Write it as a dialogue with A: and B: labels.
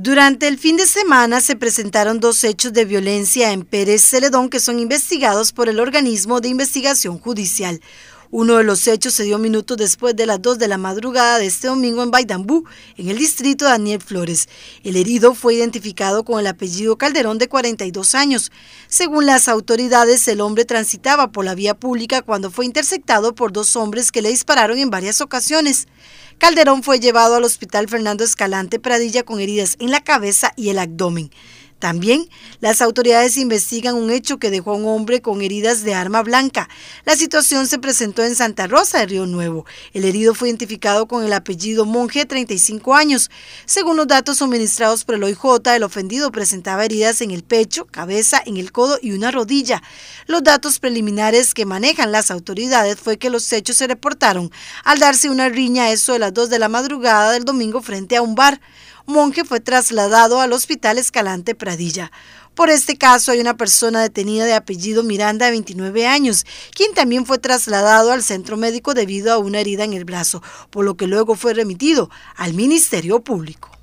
A: Durante el fin de semana se presentaron dos hechos de violencia en Pérez Celedón que son investigados por el organismo de investigación judicial. Uno de los hechos se dio minutos después de las 2 de la madrugada de este domingo en Baidambú, en el distrito de Daniel Flores. El herido fue identificado con el apellido Calderón de 42 años. Según las autoridades, el hombre transitaba por la vía pública cuando fue interceptado por dos hombres que le dispararon en varias ocasiones. Calderón fue llevado al hospital Fernando Escalante Pradilla con heridas en la cabeza y el abdomen. También las autoridades investigan un hecho que dejó a un hombre con heridas de arma blanca. La situación se presentó en Santa Rosa de Río Nuevo. El herido fue identificado con el apellido Monje, 35 años. Según los datos suministrados por el OIJ, el ofendido presentaba heridas en el pecho, cabeza, en el codo y una rodilla. Los datos preliminares que manejan las autoridades fue que los hechos se reportaron al darse una riña eso de las 2 de la madrugada del domingo frente a un bar. Monje fue trasladado al Hospital Escalante Pradilla. Por este caso hay una persona detenida de apellido Miranda 29 años, quien también fue trasladado al centro médico debido a una herida en el brazo, por lo que luego fue remitido al Ministerio Público.